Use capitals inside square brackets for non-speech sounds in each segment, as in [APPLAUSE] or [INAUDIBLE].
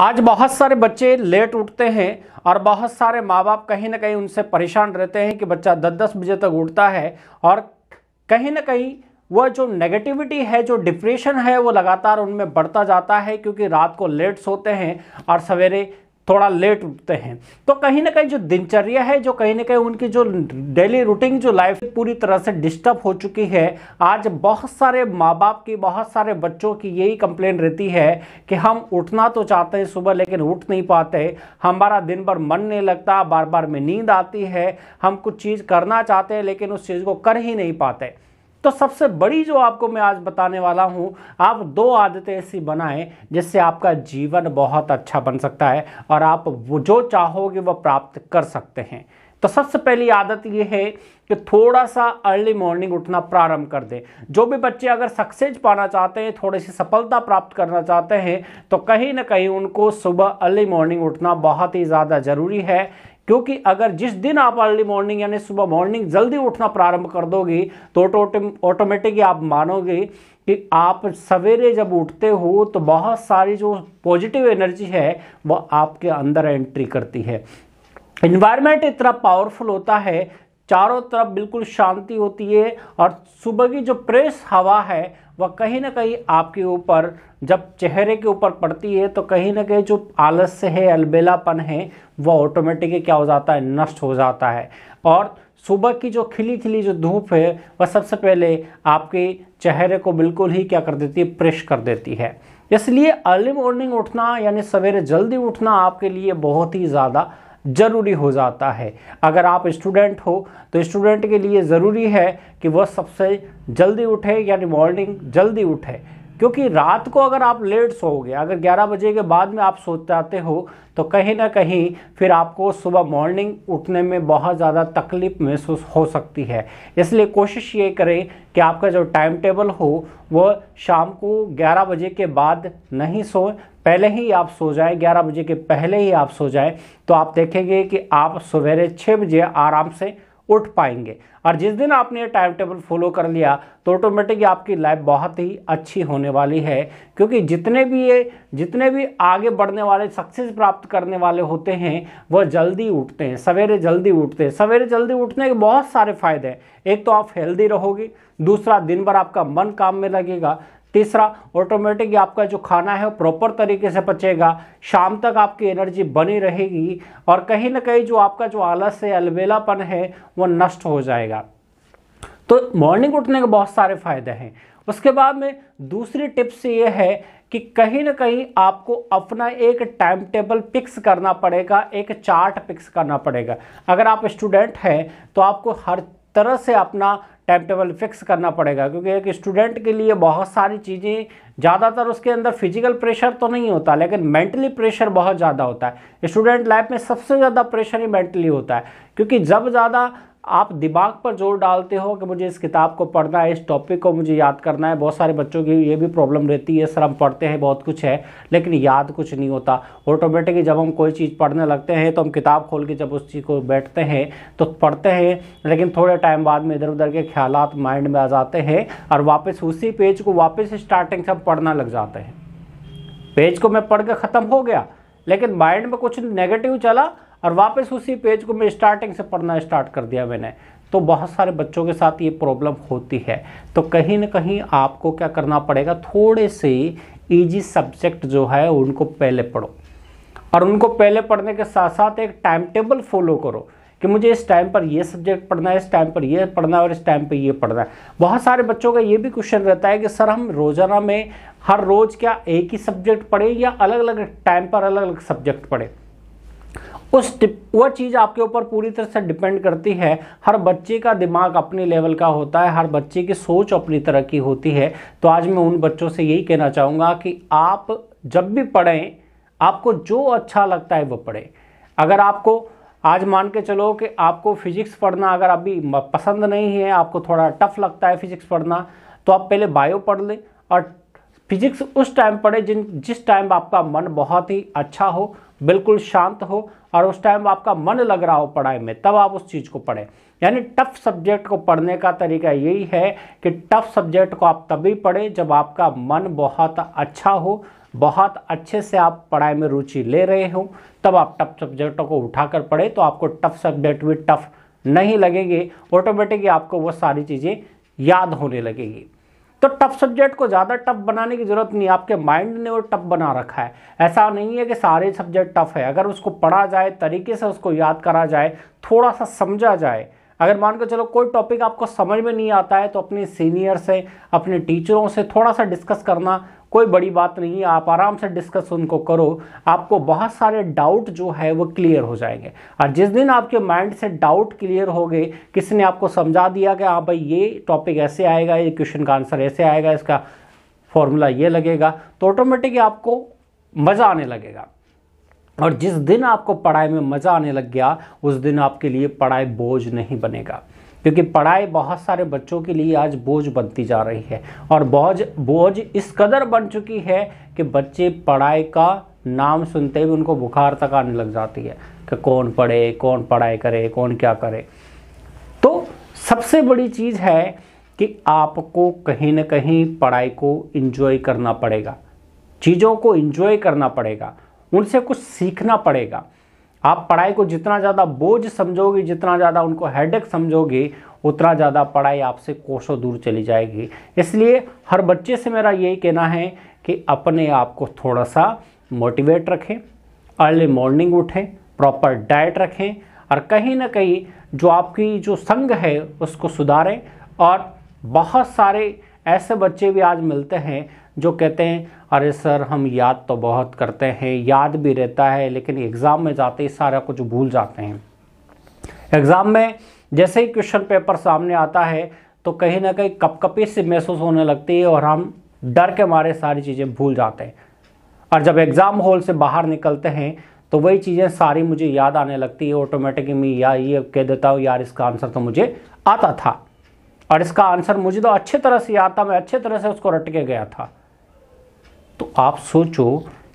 आज बहुत सारे बच्चे लेट उठते हैं और बहुत सारे माँ बाप कहीं ना कहीं उनसे परेशान रहते हैं कि बच्चा दस दस बजे तक उठता है और कहीं ना कहीं वह जो नेगेटिविटी है जो डिप्रेशन है वो लगातार उनमें बढ़ता जाता है क्योंकि रात को लेट सोते हैं और सवेरे थोड़ा लेट उठते हैं तो कहीं ना कहीं जो दिनचर्या है जो कहीं ना कहीं उनकी जो डेली रूटीन जो लाइफ पूरी तरह से डिस्टर्ब हो चुकी है आज बहुत सारे माँ बाप की बहुत सारे बच्चों की यही कंप्लेन रहती है कि हम उठना तो चाहते हैं सुबह लेकिन उठ नहीं पाते हमारा दिन भर मन नहीं लगता बार बार में नींद आती है हम कुछ चीज़ करना चाहते हैं लेकिन उस चीज़ को कर ही नहीं पाते तो सबसे बड़ी जो आपको मैं आज बताने वाला हूं आप दो आदतें ऐसी बनाएं जिससे आपका जीवन बहुत अच्छा बन सकता है और आप वो जो चाहोगे वह प्राप्त कर सकते हैं तो सबसे पहली आदत ये है कि थोड़ा सा अर्ली मॉर्निंग उठना प्रारंभ कर दे जो भी बच्चे अगर सक्सेस पाना चाहते हैं थोड़ी सी सफलता प्राप्त करना चाहते हैं तो कहीं ना कहीं उनको सुबह अर्ली मॉर्निंग उठना बहुत ही ज़्यादा ज़रूरी है क्योंकि अगर जिस दिन आप अर्ली मॉर्निंग यानी सुबह मॉर्निंग जल्दी उठना प्रारंभ कर दोगे तो, तो ऑटोमेटिक आप मानोगे कि आप सवेरे जब उठते हो तो बहुत सारी जो पॉजिटिव एनर्जी है वह आपके अंदर एंट्री करती है इन्वायरमेंट इतना पावरफुल होता है चारों तरफ बिल्कुल शांति होती है और सुबह की जो प्रेस हवा है वह कहीं ना कहीं आपके ऊपर जब चेहरे के ऊपर पड़ती है तो कहीं ना कहीं जो आलस्य है अलबेलापन है वह ऑटोमेटिक क्या हो जाता है नष्ट हो जाता है और सुबह की जो खिली खिली जो धूप है वह सबसे पहले आपके चेहरे को बिल्कुल ही क्या कर देती है प्रेश कर देती है इसलिए अर्ली मॉर्निंग उठना यानी सवेरे जल्दी उठना आपके लिए बहुत ही ज़्यादा ज़रूरी हो जाता है अगर आप स्टूडेंट हो तो स्टूडेंट के लिए ज़रूरी है कि वह सबसे जल्दी उठे यानी मॉर्निंग जल्दी उठे क्योंकि रात को अगर आप लेट सोओगे अगर 11 बजे के बाद में आप सो जाते हो तो कहीं ना कहीं फिर आपको सुबह मॉर्निंग उठने में बहुत ज़्यादा तकलीफ महसूस हो सकती है इसलिए कोशिश ये करें कि आपका जो टाइम टेबल हो वह शाम को 11 बजे के बाद नहीं सोएं पहले ही आप सो जाए 11 बजे के पहले ही आप सो जाए तो आप देखेंगे कि आप सवेरे छः बजे आराम से उठ पाएंगे और जिस दिन आपने ये टाइम टेबल फॉलो कर लिया तो ऑटोमेटिक आपकी लाइफ बहुत ही अच्छी होने वाली है क्योंकि जितने भी ये जितने भी आगे बढ़ने वाले सक्सेस प्राप्त करने वाले होते हैं वह जल्दी उठते हैं सवेरे जल्दी उठते हैं सवेरे जल्दी उठने के बहुत सारे फायदे हैं एक तो आप हेल्दी रहोगे दूसरा दिन भर आपका मन काम में लगेगा तीसरा ऑटोमेटिक आपका जो खाना है वो प्रॉपर तरीके से पचेगा शाम तक आपकी एनर्जी बनी रहेगी और कहीं ना कहीं जो आपका जो आलस है अलबेलापन है वो नष्ट हो जाएगा तो मॉर्निंग उठने के बहुत सारे फायदे हैं उसके बाद में दूसरी टिप्स ये है कि कहीं ना कहीं आपको अपना एक टाइम टेबल फिक्स करना पड़ेगा एक चार्ट फिक्स करना पड़ेगा अगर आप स्टूडेंट हैं तो आपको हर तरह से अपना टाइम टेबल फिक्स करना पड़ेगा क्योंकि एक स्टूडेंट के लिए बहुत सारी चीज़ें ज़्यादातर उसके अंदर फिजिकल प्रेशर तो नहीं होता लेकिन मेंटली प्रेशर बहुत ज़्यादा होता है स्टूडेंट लाइफ में सबसे ज़्यादा प्रेशर ही मेंटली होता है क्योंकि जब ज़्यादा आप दिमाग पर जोर डालते हो कि मुझे इस किताब को पढ़ना है इस टॉपिक को मुझे याद करना है बहुत सारे बच्चों की ये भी प्रॉब्लम रहती है सर हम पढ़ते हैं बहुत कुछ है लेकिन याद कुछ नहीं होता ऑटोमेटिकली जब हम कोई चीज़ पढ़ने लगते हैं तो हम किताब खोल के जब उस चीज़ को बैठते हैं तो पढ़ते हैं लेकिन थोड़े टाइम बाद में इधर उधर के ख्याल माइंड में आ जाते हैं और वापस उसी पेज को वापस स्टार्टिंग से पढ़ना लग जाते हैं पेज को मैं पढ़ के ख़त्म हो गया लेकिन माइंड में कुछ नेगेटिव चला और वापस उसी पेज को मैं स्टार्टिंग से पढ़ना स्टार्ट कर दिया मैंने तो बहुत सारे बच्चों के साथ ये प्रॉब्लम होती है तो कहीं ना कहीं आपको क्या करना पड़ेगा थोड़े से ईजी सब्जेक्ट जो है उनको पहले पढ़ो और उनको पहले पढ़ने के साथ साथ एक टाइम टेबल फॉलो करो कि मुझे इस टाइम पर ये सब्जेक्ट पढ़ना है इस टाइम पर ये पढ़ना है और इस टाइम पर ये पढ़ना है बहुत सारे बच्चों का ये भी क्वेश्चन रहता है कि सर हम रोज़ाना में हर रोज़ क्या एक ही सब्जेक्ट पढ़े या अलग अलग टाइम पर अलग अलग सब्जेक्ट पढ़े उस वह चीज़ आपके ऊपर पूरी तरह से डिपेंड करती है हर बच्चे का दिमाग अपने लेवल का होता है हर बच्चे की सोच अपनी तरह की होती है तो आज मैं उन बच्चों से यही कहना चाहूँगा कि आप जब भी पढ़ें आपको जो अच्छा लगता है वो पढ़ें अगर आपको आज मान के चलो कि आपको फिजिक्स पढ़ना अगर अभी पसंद नहीं है आपको थोड़ा टफ लगता है फिजिक्स पढ़ना तो आप पहले बायो पढ़ लें और फिजिक्स उस टाइम पढ़े जिन जिस टाइम आपका मन बहुत ही अच्छा हो बिल्कुल शांत हो और उस टाइम आपका मन लग रहा हो पढ़ाई में तब आप उस चीज़ को पढ़ें यानी टफ सब्जेक्ट को पढ़ने का तरीका यही है कि टफ सब्जेक्ट को आप तभी पढ़ें जब आपका मन बहुत अच्छा हो बहुत अच्छे से आप पढ़ाई में रुचि ले रहे हो तब आप टफ सब्जेक्टों को उठाकर पढ़ें तो आपको टफ सब्जेक्ट भी टफ नहीं लगेंगे ऑटोमेटिकली आपको वो सारी चीज़ें याद होने लगेगी तो टफ सब्जेक्ट को ज़्यादा टफ बनाने की ज़रूरत नहीं आपके माइंड ने वो टफ बना रखा है ऐसा नहीं है कि सारे सब्जेक्ट टफ है अगर उसको पढ़ा जाए तरीके से उसको याद करा जाए थोड़ा सा समझा जाए अगर मान कर चलो कोई टॉपिक आपको समझ में नहीं आता है तो अपने सीनियर से अपने टीचरों से थोड़ा सा डिस्कस करना कोई बड़ी बात नहीं आप आराम से डिस्कस उनको करो आपको बहुत सारे डाउट जो है वो क्लियर हो जाएंगे और जिस दिन आपके माइंड से डाउट क्लियर हो गए किसी ने आपको समझा दिया कि हाँ भाई ये टॉपिक ऐसे आएगा ये क्वेश्चन का आंसर ऐसे आएगा इसका फॉर्मूला ये लगेगा तो ऑटोमेटिक आपको मज़ा आने लगेगा और जिस दिन आपको पढ़ाई में मज़ा आने लग गया उस दिन आपके लिए पढ़ाई बोझ नहीं बनेगा क्योंकि पढ़ाई बहुत सारे बच्चों के लिए आज बोझ बनती जा रही है और बोझ बोझ इस कदर बन चुकी है कि बच्चे पढ़ाई का नाम सुनते ही उनको बुखार तक आने लग जाती है कि कौन पढ़े कौन पढ़ाई करे कौन क्या करे तो सबसे बड़ी चीज़ है कि आपको कहीं ना कहीं पढ़ाई को इन्जॉय करना पड़ेगा चीज़ों को इन्जॉय करना पड़ेगा उनसे कुछ सीखना पड़ेगा आप पढ़ाई को जितना ज़्यादा बोझ समझोगे जितना ज़्यादा उनको हेडेक समझोगे उतना ज़्यादा पढ़ाई आपसे कोसों दूर चली जाएगी इसलिए हर बच्चे से मेरा यही कहना है कि अपने आप को थोड़ा सा मोटिवेट रखें अर्ली मॉर्निंग उठें प्रॉपर डाइट रखें और कहीं ना कहीं जो आपकी जो संग है उसको सुधारें और बहुत सारे ऐसे बच्चे भी आज मिलते हैं जो कहते हैं अरे सर हम याद तो बहुत करते हैं याद भी रहता है लेकिन एग्ज़ाम में जाते ही सारा कुछ भूल जाते हैं एग्ज़ाम में जैसे ही क्वेश्चन पेपर सामने आता है तो कहीं ना कहीं कपकपी से महसूस होने लगती है और हम डर के मारे सारी चीज़ें भूल जाते हैं और जब एग्ज़ाम हॉल से बाहर निकलते हैं तो वही चीज़ें सारी मुझे याद आने लगती है ऑटोमेटिक मैं या ये कह देता हूँ यार इसका आंसर तो मुझे आता था और इसका आंसर मुझे तो अच्छे तरह से याद था मैं अच्छे तरह से उसको रट के गया था तो आप सोचो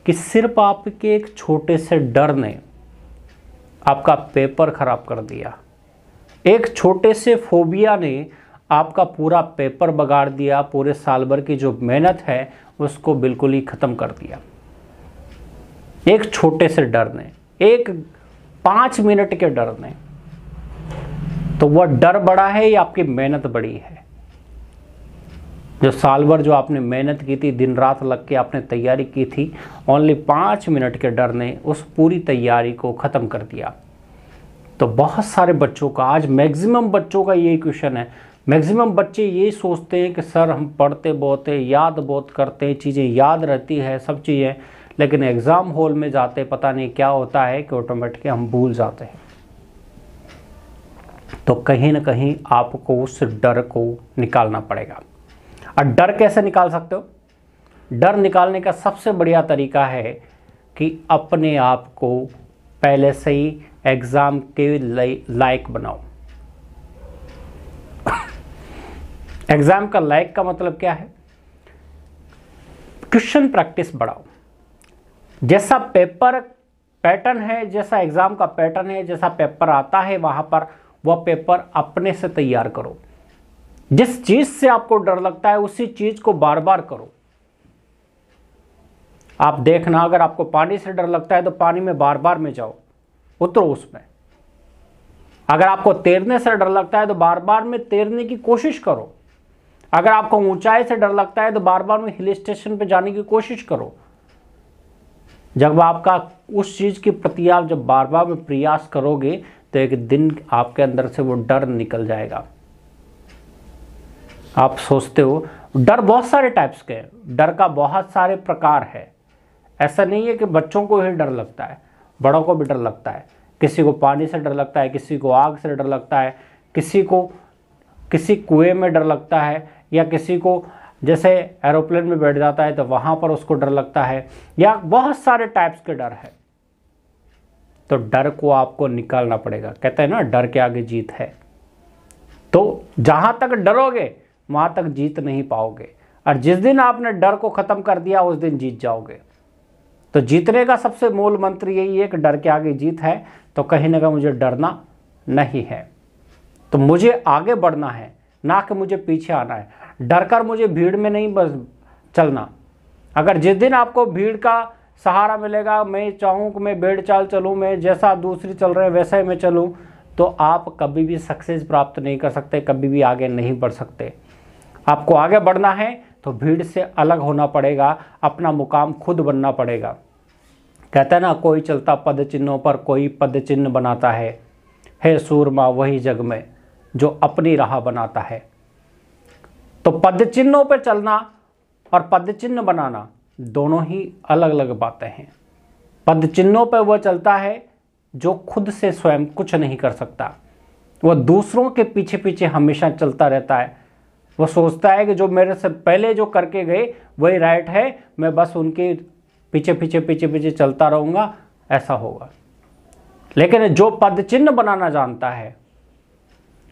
कि सिर्फ आपके एक छोटे से डर ने आपका पेपर ख़राब कर दिया एक छोटे से फोबिया ने आपका पूरा पेपर बगाड़ दिया पूरे साल भर की जो मेहनत है उसको बिल्कुल ही ख़त्म कर दिया एक छोटे से डर ने एक पांच मिनट के डर ने तो वह डर बड़ा है या आपकी मेहनत बड़ी है जो साल भर जो आपने मेहनत की थी दिन रात लग के आपने तैयारी की थी ओनली पाँच मिनट के डर ने उस पूरी तैयारी को ख़त्म कर दिया तो बहुत सारे बच्चों का आज मैक्सिमम बच्चों का ये क्वेश्चन है मैक्सिमम बच्चे ये सोचते हैं कि सर हम पढ़ते बहुत हैं याद बहुत करते हैं चीज़ें याद रहती है सब चीज़ें लेकिन एग्ज़ाम हॉल में जाते पता नहीं क्या होता है कि ऑटोमेटिक हम भूल जाते हैं तो कहीं ना कहीं आपको उस डर को निकालना पड़ेगा और डर कैसे निकाल सकते हो डर निकालने का सबसे बढ़िया तरीका है कि अपने आप को पहले से ही एग्ज़ाम के लायक बनाओ [COUGHS] एग्ज़ाम का लायक का मतलब क्या है क्वेश्चन प्रैक्टिस बढ़ाओ जैसा पेपर पैटर्न है जैसा एग्ज़ाम का पैटर्न है जैसा पेपर आता है वहां पर वह पेपर अपने से तैयार करो जिस चीज से आपको डर लगता है उसी चीज को बार बार करो आप देखना अगर आपको पानी से डर लगता है तो पानी में बार बार में जाओ उतरो उसमें अगर आपको तैरने से डर लगता है तो बार बार में तैरने की कोशिश करो अगर आपको ऊंचाई से डर लगता है तो बार बार में हिल स्टेशन पर जाने की कोशिश करो जब आपका उस चीज़ के प्रति आप जब बार बार में प्रयास करोगे तो एक दिन आपके अंदर से वो डर निकल जाएगा आप सोचते हो डर बहुत सारे टाइप्स के हैं डर का बहुत सारे प्रकार है ऐसा नहीं है कि बच्चों को ही डर लगता है बड़ों को भी डर लगता है किसी को पानी से डर लगता है किसी को आग से डर लगता है किसी को किसी कुएं में डर लगता है या किसी को जैसे एरोप्लेन में बैठ जाता है तो वहाँ पर उसको डर लगता है या बहुत सारे टाइप्स के डर है तो डर को आपको निकालना पड़ेगा कहते हैं ना डर के आगे जीत है तो जहाँ तक डरोगे वहाँ तक जीत नहीं पाओगे और जिस दिन आपने डर को ख़त्म कर दिया उस दिन जीत जाओगे तो जीतने का सबसे मूल मंत्र यही है कि डर के आगे जीत है तो कहीं ना कहीं मुझे डरना नहीं है तो मुझे आगे बढ़ना है ना कि मुझे पीछे आना है डर कर मुझे भीड़ में नहीं बस चलना अगर जिस दिन आपको भीड़ का सहारा मिलेगा मैं चाहूँ कि मैं भेड़ चाल चलूँ मैं जैसा दूसरी चल रहे हैं वैसा ही मैं चलूँ तो आप कभी भी सक्सेस प्राप्त नहीं कर सकते कभी भी आगे नहीं बढ़ सकते आपको आगे बढ़ना है तो भीड़ से अलग होना पड़ेगा अपना मुकाम खुद बनना पड़ेगा कहते हैं ना कोई चलता पद चिन्हों पर कोई पद चिन्ह बनाता है हे सूरमा वही जग में जो अपनी राह बनाता है तो पद चिन्हों पर चलना और पद चिन्ह बनाना दोनों ही अलग अलग बातें हैं पद चिन्हों पर वह चलता है जो खुद से स्वयं कुछ नहीं कर सकता वह दूसरों के पीछे पीछे हमेशा चलता रहता है वो सोचता है कि जो मेरे से पहले जो करके गए वही राइट है मैं बस उनके पीछे पीछे पीछे पीछे चलता रहूँगा ऐसा होगा लेकिन जो पद चिन्ह बनाना जानता है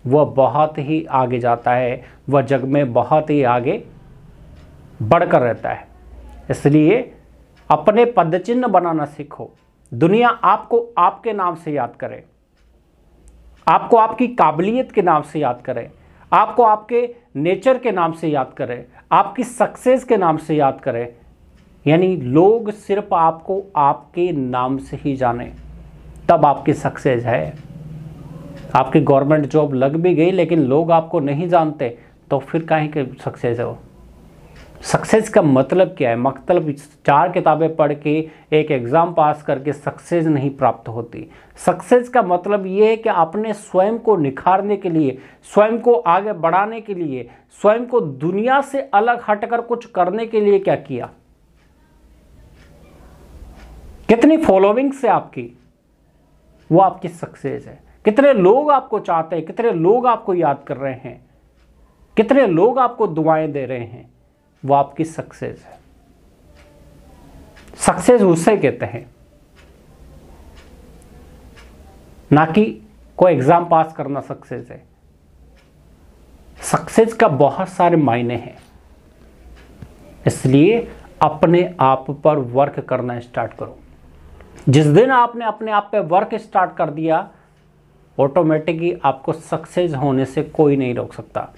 वह बहुत ही आगे जाता है वह जग में बहुत ही आगे बढ़कर रहता है इसलिए अपने पद चिन्ह बनाना सीखो दुनिया आपको आपके नाम से याद करे आपको आपकी काबिलियत के नाम से याद करे आपको आपके नेचर के नाम से याद करें आपकी सक्सेस के नाम से याद करें यानी लोग सिर्फ आपको आपके नाम से ही जाने तब आपकी सक्सेस है आपकी गवर्नमेंट जॉब लग भी गई लेकिन लोग आपको नहीं जानते तो फिर कहीं के सक्सेस है वो सक्सेस का मतलब क्या है मकतलब चार किताबें पढ़ के एक एग्ज़ाम पास करके सक्सेस नहीं प्राप्त होती सक्सेस का मतलब ये है कि अपने स्वयं को निखारने के लिए स्वयं को आगे बढ़ाने के लिए स्वयं को दुनिया से अलग हटकर कुछ करने के लिए क्या किया कितनी फॉलोइंग्स है आपकी वो आपकी सक्सेस है कितने लोग आपको चाहते हैं कितने लोग आपको याद कर रहे हैं कितने लोग आपको दुआएं दे रहे हैं वो आपकी सक्सेस है सक्सेस उसे कहते हैं ना कि कोई एग्जाम पास करना सक्सेस है सक्सेस का बहुत सारे मायने हैं इसलिए अपने आप पर वर्क करना स्टार्ट करो जिस दिन आपने अपने आप पर वर्क स्टार्ट कर दिया ऑटोमेटिकली आपको सक्सेस होने से कोई नहीं रोक सकता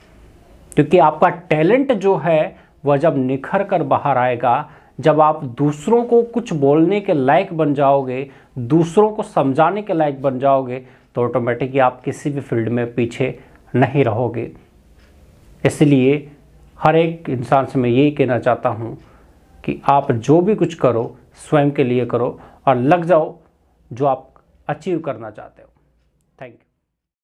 क्योंकि आपका टैलेंट जो है वह जब निखर कर बाहर आएगा जब आप दूसरों को कुछ बोलने के लायक बन जाओगे दूसरों को समझाने के लायक बन जाओगे तो ऑटोमेटिकली आप किसी भी फील्ड में पीछे नहीं रहोगे इसलिए हर एक इंसान से मैं यही कहना चाहता हूँ कि आप जो भी कुछ करो स्वयं के लिए करो और लग जाओ जो आप अचीव करना चाहते हो थैंक यू